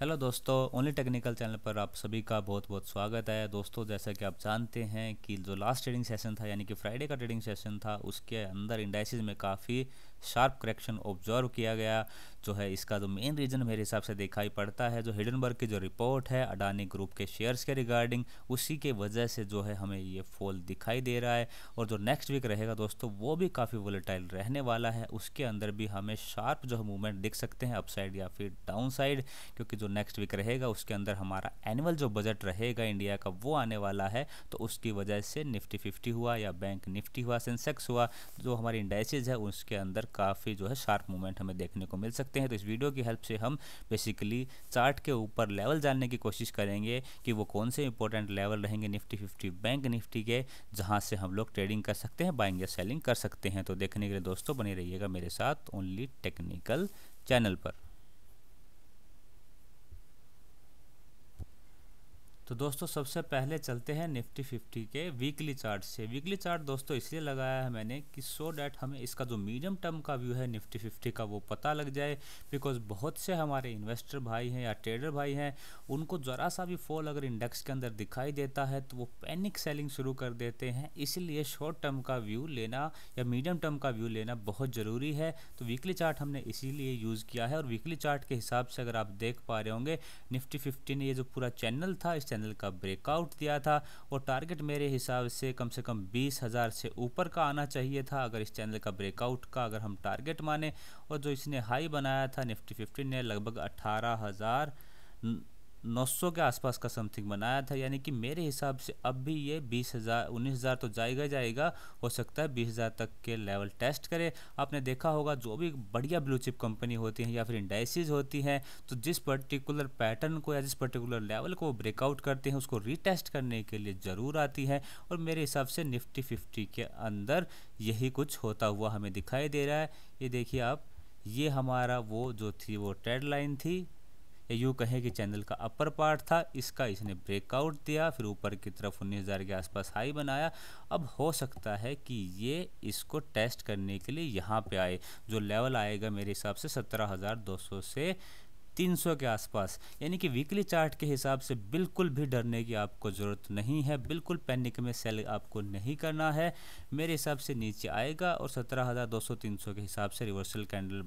hello दोस्तों only technical channel पर आप सभी का बहुत बहुत स्वागत है दोस्तों जैसा कि आप जानते हैं कि जो लास्ट ट्रेडिंग सेशन था यानी कि फ्राइडे का ट्रेडिंग सेशन था उसके अंदर इंडाइसिस में काफ़ी शार्प करेक्शन ऑब्जर्व किया गया जो है इसका जो मेन रीज़न मेरे हिसाब से दिखाई पड़ता है जो हिडनबर्ग की जो रिपोर्ट है अडानी ग्रुप के शेयर्स के रिगार्डिंग उसी के वजह से जो है हमें ये फॉल दिखाई दे रहा है और जो नेक्स्ट वीक रहेगा दोस्तों वो भी काफ़ी वोलेटाइल रहने वाला है उसके अंदर भी हमें शार्प जो है मूवमेंट दिख सकते हैं अपसाइड या फिर डाउन साइड क्योंकि जो नेक्स्ट वीक रहेगा उसके अंदर हमारा एनुअल जो बजट रहेगा इंडिया का वो आने वाला है तो उसकी वजह से निफ्टी फिफ्टी हुआ या बैंक निफ्टी हुआ सेंसेक्स हुआ जो हमारे इंडाइसेज है उसके अंदर अंदर काफ़ी जो है शार्प मूवमेंट हमें देखने को मिल सकते हैं तो इस वीडियो की हेल्प से हम बेसिकली चार्ट के ऊपर लेवल जानने की कोशिश करेंगे कि वो कौन से इंपॉर्टेंट लेवल रहेंगे निफ्टी फिफ्टी बैंक निफ्टी के जहाँ से हम लोग ट्रेडिंग कर सकते हैं बाइंग या सेलिंग कर सकते हैं तो देखने के लिए दोस्तों बने रहिएगा मेरे साथ ओनली टेक्निकल चैनल पर तो दोस्तों सबसे पहले चलते हैं निफ्टी फिफ्टी के वीकली चार्ट से वीकली चार्ट दोस्तों इसलिए लगाया है मैंने कि सो डैट हमें इसका जो मीडियम टर्म का व्यू है निफ्टी फिफ्टी का वो पता लग जाए बिकॉज बहुत से हमारे इन्वेस्टर भाई हैं या ट्रेडर भाई हैं उनको ज़रा सा भी फॉल अगर इंडेक्स के अंदर दिखाई देता है तो वो पैनिक सेलिंग शुरू कर देते हैं इसलिए शॉर्ट टर्म का व्यू लेना या मीडियम टर्म का व्यू लेना बहुत ज़रूरी है तो वीकली चार्ट हमने इसीलिए यूज़ किया है और वीकली चार्ट के हिसाब से अगर आप देख पा रहे होंगे निफ्टी फिफ्टी ने ये जो पूरा चैनल था इस चैनल का ब्रेकआउट दिया था और टारगेट मेरे हिसाब से कम से कम बीस हज़ार से ऊपर का आना चाहिए था अगर इस चैनल का ब्रेकआउट का अगर हम टारगेट माने और जो इसने हाई बनाया था निफ्टी फिफ्टी ने लगभग अट्ठारह हज़ार 900 के आसपास का समथिंग बनाया था यानी कि मेरे हिसाब से अब भी ये बीस हज़ार उन्नीस हज़ार तो जाएगा जाएगा हो सकता है बीस हज़ार तक के लेवल टेस्ट करे आपने देखा होगा जो भी बढ़िया ब्लू चिप कंपनी होती है या फिर इंडाइसिस होती हैं तो जिस पर्टिकुलर पैटर्न को या जिस पर्टिकुलर लेवल को ब्रेकआउट करते हैं उसको रीटेस्ट करने के लिए ज़रूर आती है और मेरे हिसाब से निफ्टी फिफ्टी के अंदर यही कुछ होता हुआ हमें दिखाई दे रहा है ये देखिए आप ये हमारा वो जो थी वो ट्रेड लाइन थी या यूँ कहें कि चैनल का अपर पार्ट था इसका इसने ब्रेकआउट दिया फिर ऊपर की तरफ उन्नीस हज़ार के आसपास हाई बनाया अब हो सकता है कि ये इसको टेस्ट करने के लिए यहाँ पे आए जो लेवल आएगा मेरे हिसाब से सत्रह हज़ार दो सौ से 300 के आसपास यानी कि वीकली चार्ट के हिसाब से बिल्कुल भी डरने की आपको ज़रूरत नहीं है बिल्कुल पैनिक में सेल आपको नहीं करना है मेरे हिसाब से नीचे आएगा और 17,200-300 के हिसाब से रिवर्सल कैंडल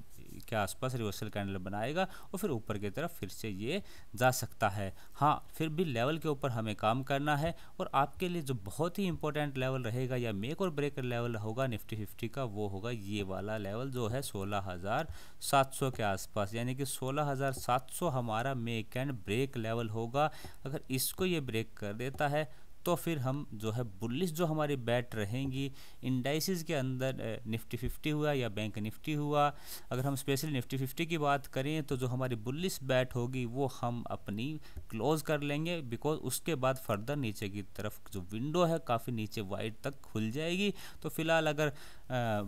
के आसपास रिवर्सल कैंडल बनाएगा और फिर ऊपर की तरफ फिर से ये जा सकता है हाँ फिर भी लेवल के ऊपर हमें काम करना है और आपके लिए जो बहुत ही इंपॉर्टेंट लेवल रहेगा या मेक और ब्रेक लेवल होगा निफ्टी फिफ्टी का वो होगा ये वाला लेवल जो है सोलह हज़ार सात सौ के आसपास यानी कि सोलह हज़ार सात सौ हमारा मेक एंड ब्रेक लेवल होगा अगर इसको ये ब्रेक कर देता है तो फिर हम जो है बुलिस जो हमारी बैट रहेंगी इंडाइसिस के अंदर निफ्टी फिफ्टी हुआ या बैंक निफ्टी हुआ अगर हम स्पेशली निफ्टी फिफ्टी की बात करें तो जो हमारी बुलिस बैट होगी वो हम अपनी क्लोज़ कर लेंगे बिकॉज उसके बाद फर्दर नीचे की तरफ जो विंडो है काफ़ी नीचे वाइड तक खुल जाएगी तो फिलहाल अगर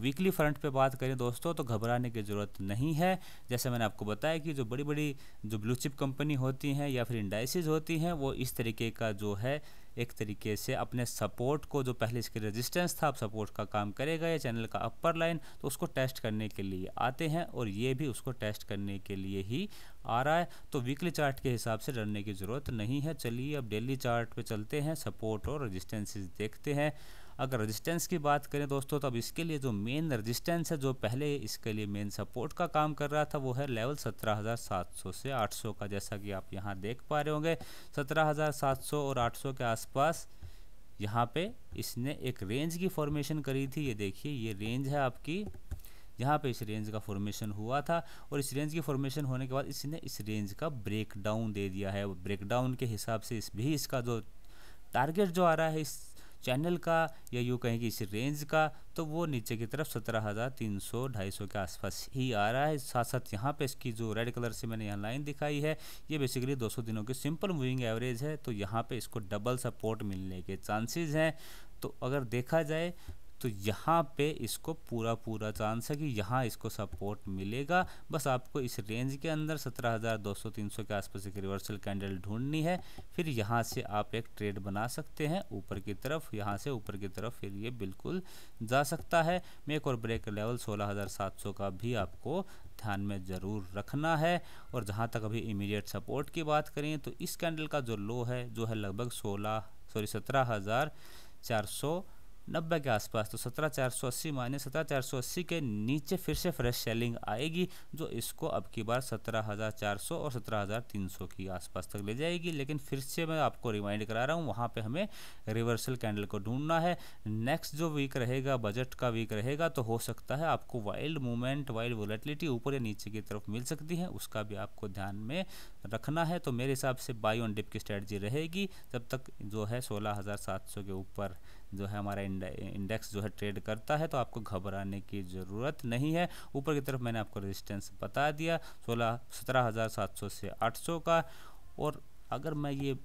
वीकली फ्रंट पे बात करें दोस्तों तो घबराने की ज़रूरत नहीं है जैसे मैंने आपको बताया कि जो बड़ी बड़ी जो ब्लू चिप कंपनी होती हैं या फिर इंडाइसिस होती हैं वो इस तरीके का जो है एक तरीके से अपने सपोर्ट को जो पहले इसके रेजिस्टेंस था अब सपोर्ट का काम करेगा या चैनल का अपर लाइन तो उसको टेस्ट करने के लिए आते हैं और ये भी उसको टेस्ट करने के लिए ही आ रहा है तो वीकली चार्ट के हिसाब से डरने की ज़रूरत नहीं है चलिए अब डेली चार्ट पे चलते हैं सपोर्ट और रजिस्टेंसेज देखते हैं अगर रजिस्टेंस की बात करें दोस्तों तो अब इसके लिए जो मेन रजिस्टेंस है जो पहले इसके लिए मेन सपोर्ट का काम कर रहा था वो है लेवल 17,700 से 800 का जैसा कि आप यहाँ देख पा रहे होंगे 17,700 और 800 के आसपास यहाँ पे इसने एक रेंज की फॉर्मेशन करी थी ये देखिए ये रेंज है आपकी यहाँ पे इस रेंज का फॉर्मेशन हुआ था और इस रेंज की फॉर्मेशन होने के बाद इसने इस रेंज का ब्रेकडाउन दे दिया है ब्रेकडाउन के हिसाब से इस भी इसका जो टारगेट जो आ रहा है इस चैनल का या यूँ कहें कि इस रेंज का तो वो नीचे की तरफ सत्रह हज़ार तीन सौ ढाई सौ के आसपास ही आ रहा है साथ साथ यहाँ पे इसकी जो रेड कलर से मैंने यहाँ लाइन दिखाई है ये बेसिकली 200 दिनों की सिंपल मूविंग एवरेज है तो यहाँ पे इसको डबल सपोर्ट मिलने के चांसेस हैं तो अगर देखा जाए तो यहाँ पे इसको पूरा पूरा चांस है कि यहाँ इसको सपोर्ट मिलेगा बस आपको इस रेंज के अंदर सत्रह हज़ार दो सौ तीन सौ के आसपास एक रिवर्सल कैंडल ढूंढनी है फिर यहाँ से आप एक ट्रेड बना सकते हैं ऊपर की तरफ यहाँ से ऊपर की तरफ फिर ये बिल्कुल जा सकता है मेक और ब्रेक लेवल सोलह हज़ार सात सौ का भी आपको ध्यान में ज़रूर रखना है और जहाँ तक अभी इमीडिएट सपोर्ट की बात करें तो इस कैंडल का जो लो है जो है लगभग सोलह सॉरी सत्रह हज़ार चार सौ नब्बे के आसपास तो सत्रह चार सौ अस्सी माइनस सत्रह चार सौ अस्सी के नीचे फिर से फ्रेश सेलिंग आएगी जो इसको अब की बार सत्रह हज़ार चार सौ और सत्रह हज़ार तीन सौ की आसपास तक ले जाएगी लेकिन फिर से मैं आपको रिमाइंड करा रहा हूँ वहाँ पे हमें रिवर्सल कैंडल को ढूंढना है नेक्स्ट जो वीक रहेगा बजट का वीक रहेगा तो हो सकता है आपको वाइल्ड मूवमेंट वाइल्ड वोलेटिलिटी ऊपर या नीचे की तरफ मिल सकती है उसका भी आपको ध्यान में रखना है तो मेरे हिसाब से बाई ऑन डिप की स्ट्रेटजी रहेगी तब तक जो है सोलह हज़ार सात सौ के ऊपर जो है हमारा इंडेक्स जो है ट्रेड करता है तो आपको घबराने की ज़रूरत नहीं है ऊपर की तरफ मैंने आपको रेजिस्टेंस बता दिया सोलह सत्रह हज़ार सात सौ से आठ सौ का और अगर मैं ये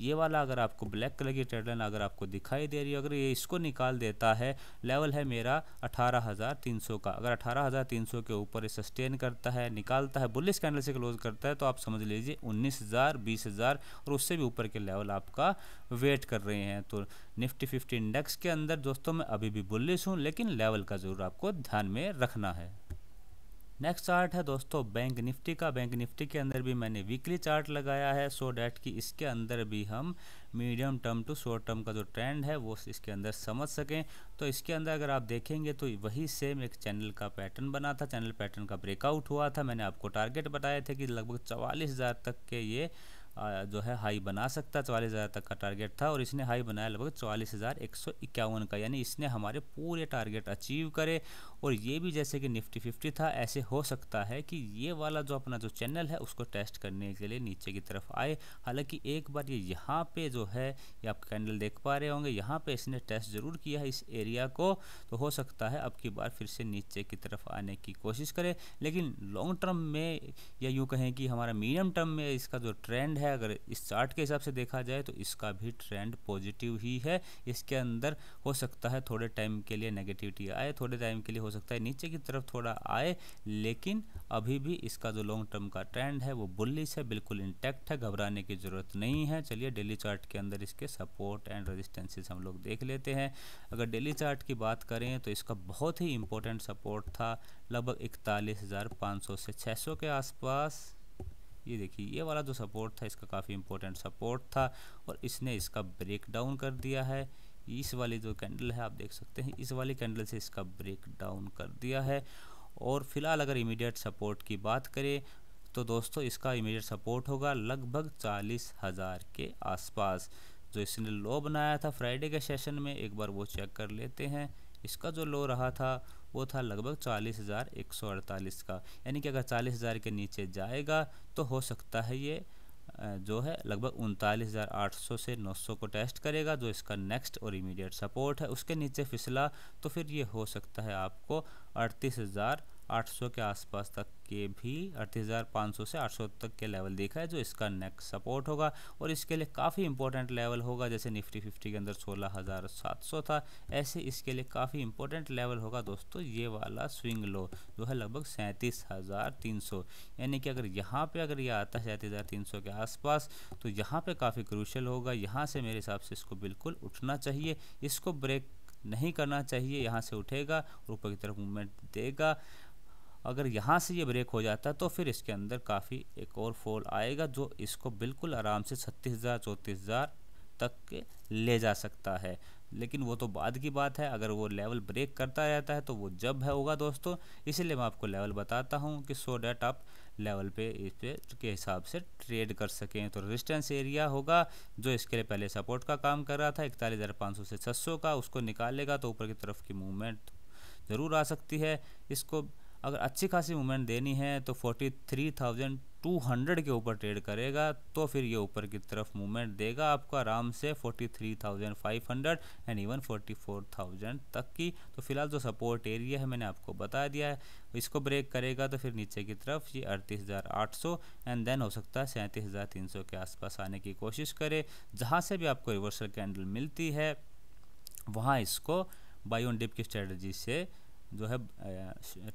ये वाला अगर आपको ब्लैक कलर की ट्रेड लाइन अगर आपको दिखाई दे रही है अगर ये इसको निकाल देता है लेवल है मेरा 18,300 का अगर 18,300 के ऊपर सस्टेन करता है निकालता है बुलिस कैंडल से क्लोज करता है तो आप समझ लीजिए 19,000 20,000 और उससे भी ऊपर के लेवल आपका वेट कर रहे हैं तो निफ्टी फिफ्टी इंडेक्स के अंदर दोस्तों मैं अभी भी बुलिस हूँ लेकिन लेवल का ज़रूर आपको ध्यान में रखना है नेक्स्ट चार्ट है दोस्तों बैंक निफ्टी का बैंक निफ्टी के अंदर भी मैंने वीकली चार्ट लगाया है सो डैट कि इसके अंदर भी हम medium term to short term का जो ट्रेंड है वो इसके अंदर समझ सकें तो इसके अंदर अगर आप देखेंगे तो वही सेम एक चैनल का पैटर्न बना था चैनल पैटर्न का ब्रेकआउट हुआ था मैंने आपको टारगेट बताए थे कि लगभग चवालीस तक के ये जो है हाई बना सकता चवालीस हज़ार तक का टारगेट था और इसने हाई बनाया लगभग चवालीस हज़ार एक सौ इक्यावन का यानी इसने हमारे पूरे टारगेट अचीव करे और ये भी जैसे कि निफ्टी फिफ्टी था ऐसे हो सकता है कि ये वाला जो अपना जो चैनल है उसको टेस्ट करने के लिए नीचे की तरफ आए हालांकि एक बार ये यहाँ पे जो है ये आप कैंडल देख पा रहे होंगे यहाँ पे इसने टेस्ट ज़रूर किया है इस एरिया को तो हो सकता है अब की बार फिर से नीचे की तरफ आने की कोशिश करें लेकिन लॉन्ग टर्म में या यूँ कहें कि हमारा मीडियम टर्म में इसका जो ट्रेंड है है अगर इस चार्ट के हिसाब से देखा जाए तो इसका भी ट्रेंड पॉजिटिव ही है इसके अंदर हो सकता है थोड़े टाइम के लिए नेगेटिविटी आए थोड़े टाइम के लिए हो सकता है नीचे की तरफ थोड़ा आए लेकिन अभी भी इसका जो लॉन्ग टर्म का ट्रेंड है वो बुल्लिस है बिल्कुल इंटैक्ट है घबराने की ज़रूरत नहीं है चलिए डेली चार्ट के अंदर इसके सपोर्ट एंड रजिस्टेंसेज हम लोग देख लेते हैं अगर डेली चार्ट की बात करें तो इसका बहुत ही इंपॉर्टेंट सपोर्ट था लगभग इकतालीस हज़ार सौ से छः सौ के आसपास ये देखिए ये वाला जो सपोर्ट था इसका काफ़ी इंपॉर्टेंट सपोर्ट था और इसने इसका ब्रेक डाउन कर दिया है इस वाली जो कैंडल है आप देख सकते हैं इस वाली कैंडल से इसका ब्रेक डाउन कर दिया है और फिलहाल अगर इमीडिएट सपोर्ट की बात करें तो दोस्तों इसका इमीडिएट सपोर्ट होगा लगभग चालीस हज़ार के आसपास जो इसने लो बनाया था फ्राइडे के सेशन में एक बार वो चेक कर लेते हैं इसका जो लो रहा था वो था लगभग चालीस हज़ार एक सौ अड़तालीस का यानी कि अगर चालीस हज़ार के नीचे जाएगा तो हो सकता है ये जो है लगभग उनतालीस हज़ार आठ सौ से नौ सौ को टेस्ट करेगा जो इसका नेक्स्ट और इमीडिएट सपोर्ट है उसके नीचे फिसला तो फिर ये हो सकता है आपको अड़तीस हज़ार 800 के आसपास तक के भी 38,500 से 800 तक के लेवल देखा है जो इसका नेक्स्ट सपोर्ट होगा और इसके लिए काफ़ी इंपॉर्टेंट लेवल होगा जैसे निफ्टी फिफ्टी के अंदर 16,700 था ऐसे इसके लिए काफ़ी इंपॉर्टेंट लेवल होगा दोस्तों ये वाला स्विंग लो जो है लगभग सैंतीस यानी कि अगर यहाँ पर अगर ये आता है सैंतीस के आसपास तो यहाँ पर काफ़ी क्रूशल होगा यहाँ से मेरे हिसाब से इसको बिल्कुल उठना चाहिए इसको ब्रेक नहीं करना चाहिए यहाँ से उठेगा ऊपर की तरफ मूवमेंट देगा अगर यहाँ से ये ब्रेक हो जाता है तो फिर इसके अंदर काफ़ी एक और फॉल आएगा जो इसको बिल्कुल आराम से छत्तीस हज़ार चौंतीस हज़ार तक के ले जा सकता है लेकिन वो तो बाद की बात है अगर वो लेवल ब्रेक करता रहता है तो वो जब है होगा दोस्तों इसीलिए मैं आपको लेवल बताता हूँ कि सो डैट आप लेवल पे इस पे के हिसाब से ट्रेड कर सकें तो रेजिस्टेंस एरिया होगा जो इसके लिए पहले सपोर्ट का काम कर रहा था इकतालीस हज़ार पाँच सौ से छः सौ का उसको निकालेगा तो ऊपर की तरफ की मूवमेंट ज़रूर आ सकती है इसको अगर अच्छी खासी मूवमेंट देनी है तो forty three thousand two hundred के ऊपर ट्रेड करेगा तो फिर ये ऊपर की तरफ मूवमेंट देगा आपको आराम से forty three thousand five hundred and even forty four thousand तक की तो फिलहाल जो सपोर्ट एरिया है मैंने आपको बता दिया है इसको ब्रेक करेगा तो फिर नीचे की तरफ ये अड़तीस हज़ार आठ सौ एंड देन हो सकता है सैंतीस हज़ार तीन सौ के आसपास आने की कोशिश करे जहाँ से भी आपको रिवर्सल कैंडल मिलती है वहाँ इसको बाई ऑन डिप की स्ट्रेटजी से जो है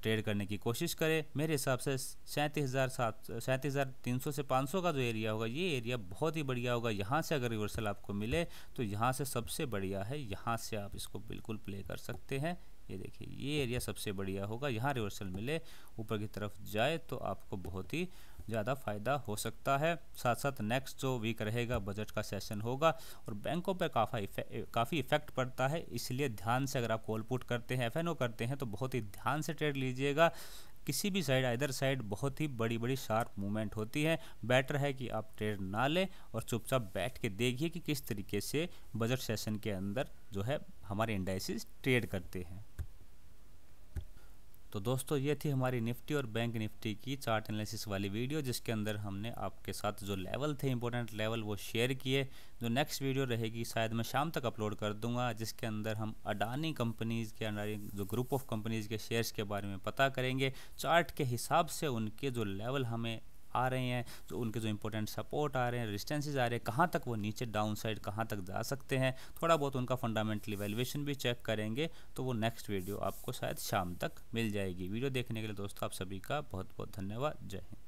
ट्रेड करने की कोशिश करें मेरे हिसाब से सैंतीस हज़ार सात सैंतीस हज़ार तीन सौ से पाँच सौ का जो एरिया होगा ये एरिया बहुत ही बढ़िया होगा यहाँ से अगर रिवर्सल आपको मिले तो यहाँ से सबसे बढ़िया है यहाँ से आप इसको बिल्कुल प्ले कर सकते हैं ये देखिए ये एरिया सबसे बढ़िया होगा यहाँ रिवर्सल मिले ऊपर की तरफ जाए तो आपको बहुत ही ज़्यादा फ़ायदा हो सकता है साथ साथ नेक्स्ट जो वीक रहेगा बजट का सेशन होगा और बैंकों पर काफ़ी काफ़ी इफेक्ट पड़ता है इसलिए ध्यान से अगर आप कॉल पुट करते हैं एफ करते हैं तो बहुत ही ध्यान से ट्रेड लीजिएगा किसी भी साइड इधर साइड बहुत ही बड़ी बड़ी शार्प मूवमेंट होती है बेटर है कि आप ट्रेड ना लें और चुपचाप बैठ के देखिए कि किस तरीके से बजट सेशन के अंदर जो है हमारे इंडाइसिस ट्रेड करते हैं तो दोस्तों ये थी हमारी निफ्टी और बैंक निफ्टी की चार्ट एनालिसिस वाली वीडियो जिसके अंदर हमने आपके साथ जो लेवल थे इंपॉर्टेंट लेवल वो शेयर किए जो नेक्स्ट वीडियो रहेगी शायद मैं शाम तक अपलोड कर दूंगा जिसके अंदर हम अडानी कंपनीज़ के अंदर जो ग्रुप ऑफ कंपनीज़ के शेयर्स के बारे में पता करेंगे चार्ट के हिसाब से उनके जो लेवल हमें आ रहे हैं जो तो उनके जो इंपॉर्टेंट सपोर्ट आ रहे हैं रिस्टेंसेज आ रहे हैं कहाँ तक वो नीचे डाउन साइड कहाँ तक जा सकते हैं थोड़ा बहुत उनका फंडामेंटल वैल्यूएशन भी चेक करेंगे तो वो नेक्स्ट वीडियो आपको शायद शाम तक मिल जाएगी वीडियो देखने के लिए दोस्तों आप सभी का बहुत बहुत धन्यवाद जय हिंद